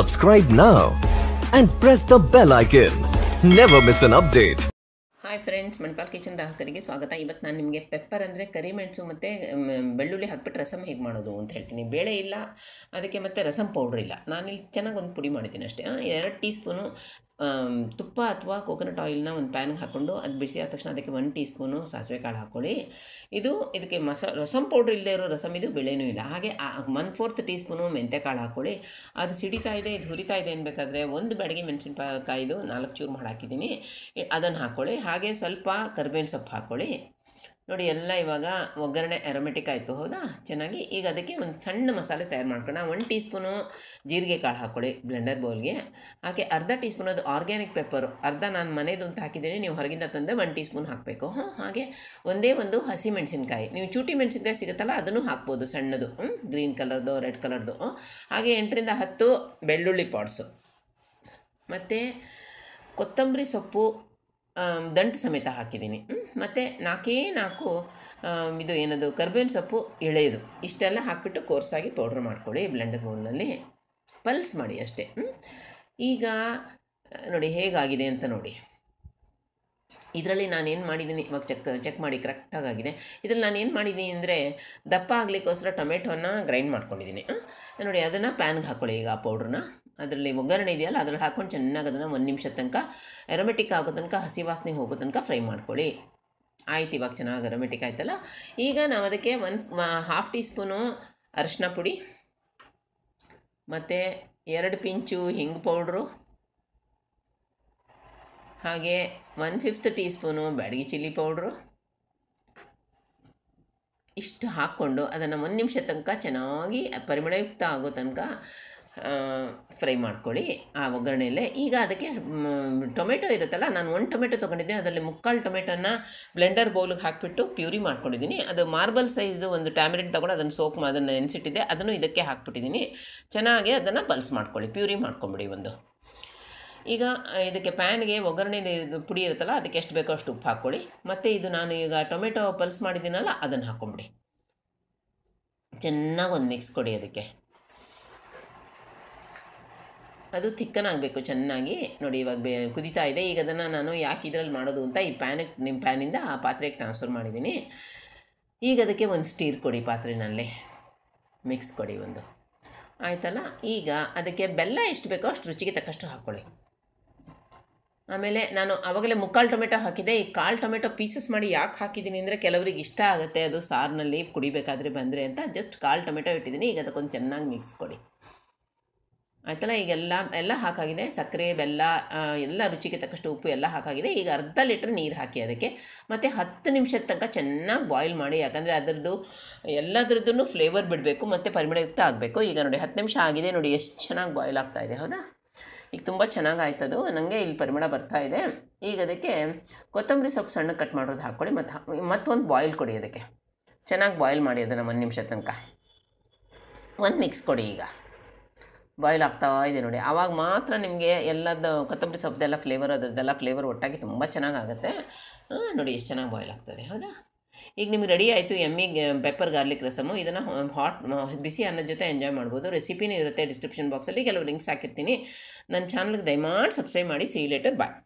Subscribe now and press the bell icon. Never miss an update. Hi friends ಮಣ್ಪಾಲ್ kitchen ಗ್ರಾಹಕರಿಗೆ ಸ್ವಾಗತ ಇವತ್ತು ನಾನು ನಿಮಗೆ ಪೆಪ್ಪರ್ ಅಂದರೆ ಕರಿಮೆಣಸು ಮತ್ತು ಬೆಳ್ಳುಳ್ಳಿ ಹಾಕ್ಬಿಟ್ಟು ರಸಮ್ ಹೇಗೆ ಮಾಡೋದು ಅಂತ ಹೇಳ್ತೀನಿ ಬೇಳೆ ಇಲ್ಲ ಅದಕ್ಕೆ ಮತ್ತು ರಸಮ್ ಪೌಡ್ರ್ ಇಲ್ಲ ನಾನಿಲ್ಲಿ ಚೆನ್ನಾಗಿ ಒಂದು ಪುಡಿ ಮಾಡಿದ್ದೀನಿ ಅಷ್ಟೇ ಎರಡು ಟೀ ಸ್ಪೂನು ತುಪ್ಪ ಅಥವಾ ಕೋಕೋನಟ್ ಆಯಿಲ್ನ ಒಂದು ಪ್ಯಾನ್ಗೆ ಹಾಕ್ಕೊಂಡು ಅದು ಬಿಸಿ ಆದ ತಕ್ಷಣ ಅದಕ್ಕೆ ಒನ್ ಟೀ ಸ್ಪೂನು ಸಾಸಿವೆ ಕಾಳು ಹಾಕ್ಕೊಳ್ಳಿ ಇದು ಇದಕ್ಕೆ ಮಸ ರಸಂ ಪೌಡ್ರ್ ಇಲ್ಲದೆ ಇರೋ ರಸಮ್ ಇದು ಬೆಳೆನೂ ಇಲ್ಲ ಹಾಗೆ ಒನ್ ಫೋರ್ತ್ ಟೀ ಸ್ಪೂನು ಮೆಂತ್ಯ ಕಾಳು ಹಾಕ್ಕೊಳ್ಳಿ ಅದು ಸಿಡಿತಾ ಇದೆ ಇದು ಹುರಿತಾ ಇದೆ ಅನ್ಬೇಕಾದ್ರೆ ಒಂದು ಮೆಣಸಿನಕಾಯಿ ಮೆಣಸಿನಕಾಯಿದು ನಾಲ್ಕು ಚೂರು ಮಾಡಿ ಹಾಕಿದ್ದೀನಿ ಅದನ್ನು ಹಾಕ್ಕೊಳ್ಳಿ ಹಾಗೆ ಸ್ವಲ್ಪ ಕರ್ಬೇವಿನ ಸೊಪ್ಪು ಹಾಕ್ಕೊಳ್ಳಿ ನೋಡಿ ಎಲ್ಲ ಇವಾಗ ಒಗ್ಗರಣೆ ಅರೋಮೆಟಿಕ್ ಆಯಿತು ಹೌದಾ ಚೆನ್ನಾಗಿ ಈಗ ಅದಕ್ಕೆ ಒಂದು ಸಣ್ಣ ಮಸಾಲೆ ತಯಾರು ಮಾಡ್ಕೊಳ್ಳೋಣ ಒಂದು ಟೀ ಸ್ಪೂನು ಜೀರಿಗೆ ಕಾಳು ಹಾಕ್ಕೊಳ್ಳಿ ಬ್ಲೆಂಡರ್ ಬೌಲ್ಗೆ ಹಾಗೆ ಅರ್ಧ ಟೀ ಸ್ಪೂನ್ ಅದು ಆರ್ಗ್ಯಾನಿಕ್ ಪೆಪ್ಪರು ಅರ್ಧ ನಾನು ಮನೆದು ಅಂತ ಹಾಕಿದ್ದೀನಿ ನೀವು ಹೊರಗಿಂದ ತಂದೆ ಒಂದು ಟೀ ಸ್ಪೂನ್ ಹಾಕಬೇಕು ಹಾಂ ಹಾಗೆ ಒಂದೇ ಒಂದು ಹಸಿ ಮೆಣಸಿನ್ಕಾಯಿ ನೀವು ಚೂಟಿ ಮೆಣಸಿನ್ಕಾಯಿ ಸಿಗುತ್ತಲ್ಲ ಅದನ್ನು ಹಾಕ್ಬೋದು ಸಣ್ಣದು ಗ್ರೀನ್ ಕಲರ್ದು ರೆಡ್ ಕಲರ್ದು ಹಾಗೆ ಎಂಟರಿಂದ ಹತ್ತು ಬೆಳ್ಳುಳ್ಳಿ ಪಾಟ್ಸು ಮತ್ತು ಕೊತ್ತಂಬರಿ ಸೊಪ್ಪು ದಂಟು ಸಮೇತ ಹಾಕಿದ್ದೀನಿ ಮತ್ತು ನಾಲ್ಕೇ ನಾಲ್ಕು ಇದು ಏನದು ಕರ್ಬೇವಿನ ಸೊಪ್ಪು ಎಳೆಯೋದು ಇಷ್ಟೆಲ್ಲ ಹಾಕಿಬಿಟ್ಟು ಕೋರ್ಸಾಗಿ ಪೌಡ್ರ್ ಮಾಡ್ಕೊಳ್ಳಿ ಬ್ಲೆಂಡರ್ ಬೌಲ್ನಲ್ಲಿ ಪಲ್ಸ್ ಮಾಡಿ ಅಷ್ಟೇ ಈಗ ನೋಡಿ ಹೇಗಾಗಿದೆ ಅಂತ ನೋಡಿ ಇದರಲ್ಲಿ ನಾನೇನು ಮಾಡಿದ್ದೀನಿ ಇವಾಗ ಚೆಕ್ ಚೆಕ್ ಮಾಡಿ ಕರೆಕ್ಟಾಗಿ ಆಗಿದೆ ಇದರಲ್ಲಿ ನಾನು ಏನು ಮಾಡಿದ್ದೀನಿ ಅಂದರೆ ದಪ್ಪ ಆಗಲಿಕ್ಕೋಸ್ಕರ ಟೊಮೆಟೊನ ಗ್ರೈಂಡ್ ಮಾಡ್ಕೊಂಡಿದ್ದೀನಿ ನೋಡಿ ಅದನ್ನು ಪ್ಯಾನ್ಗೆ ಹಾಕ್ಕೊಳ್ಳಿ ಈಗ ಆ ಪೌಡ್ರನ್ನ ಅದರಲ್ಲಿ ಒಗ್ಗರಣೆ ಇದೆಯಲ್ಲ ಅದರಲ್ಲಿ ಹಾಕ್ಕೊಂಡು ಚೆನ್ನಾಗಿ ಅದನ್ನು ಒಂದು ನಿಮಿಷ ತನಕ ಎರೋಮೆಟಿಕ್ ಆಗೋ ತನಕ ಹಸಿ ವಾಸನೆ ಹೋಗೋ ತನಕ ಫ್ರೈ ಮಾಡ್ಕೊಳ್ಳಿ ಆಯ್ತು ಇವಾಗ ಚೆನ್ನಾಗಿ ಎರೋಮೆಟಿಕ್ ಆಯ್ತಲ್ಲ ಈಗ ನಾವು ಅದಕ್ಕೆ ಒಂದು ಹಾಫ್ ಟೀ ಸ್ಪೂನು ಅರಶಿನ ಪುಡಿ ಮತ್ತು ಎರಡು ಪಿಂಚು ಹಿಂಗ್ ಪೌಡ್ರು ಹಾಗೆ one fifth teaspoon Byadgi chilli powder ಇಷ್ಟು ಹಾಕ್ಕೊಂಡು ಅದನ್ನು ಒಂದು ನಿಮಿಷ ತನಕ ಚೆನ್ನಾಗಿ ಪರಿಮಳಯುಕ್ತ ಆಗೋ ತನಕ ಫ್ರೈ ಮಾಡ್ಕೊಳ್ಳಿ ಆ ಒಗ್ಗರಣೆಯಲ್ಲೇ ಈಗ ಅದಕ್ಕೆ ಟೊಮೆಟೊ ಇರುತ್ತಲ್ಲ ನಾನು ಒಂದು ಟೊಮೆಟೊ ತೊಗೊಂಡಿದ್ದೆ ಅದರಲ್ಲಿ ಮುಕ್ಕಾಲು ಟೊಮೆಟೊನ ಬ್ಲೆಂಡರ್ ಬೌಲಿಗೆ ಹಾಕಿಬಿಟ್ಟು ಪ್ಯೂರಿ ಮಾಡ್ಕೊಂಡಿದ್ದೀನಿ ಅದು ಮಾರ್ಬಲ್ ಸೈಜ್ದು ಒಂದು ಟ್ಯಾಮ್ರೆಟ್ ತೊಗೊಂಡು ಅದನ್ನು ಸೋಪ್ ಅದನ್ನು ನೆನೆಸಿಟ್ಟಿದ್ದೆ ಅದನ್ನು ಇದಕ್ಕೆ ಹಾಕ್ಬಿಟ್ಟಿದ್ದೀನಿ ಚೆನ್ನಾಗಿ ಅದನ್ನು ಪಲ್ಸ್ ಮಾಡ್ಕೊಳ್ಳಿ ಪ್ಯೂರಿ ಮಾಡ್ಕೊಂಬಿಡಿ ಒಂದು ಈಗ ಇದಕ್ಕೆ ಪ್ಯಾನ್ಗೆ ಒಗ್ಗರಣೆ ಪುಡಿ ಇರುತ್ತಲ್ಲ ಅದಕ್ಕೆ ಎಷ್ಟು ಬೇಕೋ ಅಷ್ಟು ಉಪ್ಪು ಹಾಕ್ಕೊಳ್ಳಿ ಮತ್ತು ಇದು ನಾನು ಈಗ ಟೊಮೆಟೊ ಪಲ್ಸ್ ಮಾಡಿದ್ದೀನಲ್ಲ ಅದನ್ನು ಹಾಕ್ಕೊಂಬಿಡಿ ಚೆನ್ನಾಗಿ ಒಂದು ಮಿಕ್ಸ್ ಕೊಡಿ ಅದಕ್ಕೆ ಅದು ತಿಕ್ಕನಾಗಬೇಕು ಚೆನ್ನಾಗಿ ನೋಡಿ ಇವಾಗ ಬೇ ಕುದೀತಾ ಇದೆ ಈಗ ಅದನ್ನು ನಾನು ಯಾಕೆ ಇದರಲ್ಲಿ ಮಾಡೋದು ಅಂತ ಈ ಪ್ಯಾನಿಗೆ ನಿಮ್ಮ ಪ್ಯಾನಿಂದ ಆ ಪಾತ್ರೆಗೆ ಟ್ರಾನ್ಸ್ಫರ್ ಮಾಡಿದ್ದೀನಿ ಈಗ ಅದಕ್ಕೆ ಒಂದು ಸ್ಟೀರ್ ಕೊಡಿ ಪಾತ್ರೆನಲ್ಲಿ ಮಿಕ್ಸ್ ಕೊಡಿ ಒಂದು ಆಯಿತಲ್ಲ ಈಗ ಅದಕ್ಕೆ ಬೆಲ್ಲ ಎಷ್ಟು ಬೇಕೋ ಅಷ್ಟು ರುಚಿಗೆ ತಕ್ಕಷ್ಟು ಹಾಕ್ಕೊಳ್ಳಿ ಆಮೇಲೆ ನಾನು ಆವಾಗಲೇ ಮುಕ್ಕಾಲು ಟೊಮೆಟೊ ಹಾಕಿದೆ ಈ ಕಾಲು ಟೊಮೆಟೊ ಪೀಸಸ್ ಮಾಡಿ ಯಾಕೆ ಹಾಕಿದ್ದೀನಿ ಅಂದರೆ ಕೆಲವರಿಗೆ ಇಷ್ಟ ಆಗುತ್ತೆ ಅದು ಸಾರಿನಲ್ಲಿ ಕುಡಿಬೇಕಾದ್ರೆ ಬಂದರೆ ಅಂತ ಜಸ್ಟ್ ಕಾಲು ಟೊಮೆಟೊ ಇಟ್ಟಿದ್ದೀನಿ ಈಗ ಅದಕ್ಕೊಂದು ಚೆನ್ನಾಗಿ ಮಿಕ್ಸ್ ಕೊಡಿ ಆಯ್ತಲ್ಲ ಈಗೆಲ್ಲ ಎಲ್ಲ ಎಲ್ಲ ಹಾಕಾಗಿದೆ ಸಕ್ಕರೆ ಬೆಲ್ಲ ಎಲ್ಲ ರುಚಿಗೆ ತಕ್ಕಷ್ಟು ಉಪ್ಪು ಎಲ್ಲ ಹಾಕಾಗಿದೆ ಈಗ ಅರ್ಧ ಲೀಟ್ರ್ ನೀರು ಹಾಕಿ ಅದಕ್ಕೆ ಮತ್ತು ಹತ್ತು ನಿಮಿಷದ ತನಕ ಚೆನ್ನಾಗಿ ಬಾಯ್ಲ್ ಮಾಡಿ ಯಾಕಂದರೆ ಅದರದ್ದು ಎಲ್ಲದ್ರದ್ದು ಫ್ಲೇವರ್ ಬಿಡಬೇಕು ಮತ್ತು ಪರಿಮಳಯುಕ್ತ ಆಗಬೇಕು ಈಗ ನೋಡಿ ಹತ್ತು ನಿಮಿಷ ಆಗಿದೆ ನೋಡಿ ಎಷ್ಟು ಚೆನ್ನಾಗಿ ಬಾಯ್ಲ್ ಆಗ್ತಾ ಇದೆ ಹೌದಾ ಈಗ ತುಂಬ ಚೆನ್ನಾಗಿ ಆಯ್ತದು ನನಗೆ ಇಲ್ಲಿ ಪರಿಮಳ ಬರ್ತಾ ಇದೆ ಈಗ ಅದಕ್ಕೆ ಕೊತ್ತಂಬರಿ ಸೊಪ್ಪು ಸಣ್ಣ ಕಟ್ ಮಾಡೋದು ಹಾಕ್ಕೊಳ್ಳಿ ಮತ್ತು ಮತ್ತೊಂದು ಬಾಯ್ಲ್ ಕೊಡಿ ಅದಕ್ಕೆ ಚೆನ್ನಾಗಿ ಬಾಯ್ಲ್ ಮಾಡಿ ಅದನ್ನು ಒಂದು ನಿಮಿಷ ತನಕ ಒಂದು ಮಿಕ್ಸ್ ಕೊಡಿ ಈಗ ಬಾಯ್ಲ್ ಆಗ್ತಾ ಇದೆ ನೋಡಿ ಆವಾಗ ಮಾತ್ರ ನಿಮಗೆ ಎಲ್ಲದ ಕೊತ್ತಂಬರಿ ಸೊಪ್ಪದೆಲ್ಲ ಫ್ಲೇವರ್ ಅದರದ್ದೆಲ್ಲ ಫ್ಲೇವರ್ ಒಟ್ಟಾಗಿ ತುಂಬ ಚೆನ್ನಾಗಾಗುತ್ತೆ ನೋಡಿ ಎಷ್ಟು ಚೆನ್ನಾಗಿ ಬಾಯ್ಲ್ ಆಗ್ತದೆ ಹೌದಾ ಈಗ ನಿಮ್ಗೆ ರೆಡಿ ಆಯಿತು ಎಮ್ಮಿ ಪೆಪ್ಪರ್ ಗಾರ್ಲಿಕ್ ರಸಮು ಇದನ್ನು ಹಾಟ್ ಬಿಸಿ ಅನ್ನದ ಜೊತೆ ಎಂಜಾಯ್ ಮಾಡ್ಬೋದು ರೆಸಿಪಿನೂ ಇರುತ್ತೆ ಡಿಸ್ಕ್ರಿಪ್ಷನ್ ಬಾಕ್ಸಲ್ಲಿ ಕೆಲವು ಲಿಂಕ್ಸ್ ಹಾಕಿರ್ತೀನಿ ನನ್ನ ಚಾನಲ್ಗೆ ದಯಮಾಡಿ ಸಬ್ಸ್ಕ್ರೈಬ್ ಮಾಡಿ ಸಿ ಲೇಟರ್ ಬಾಯ್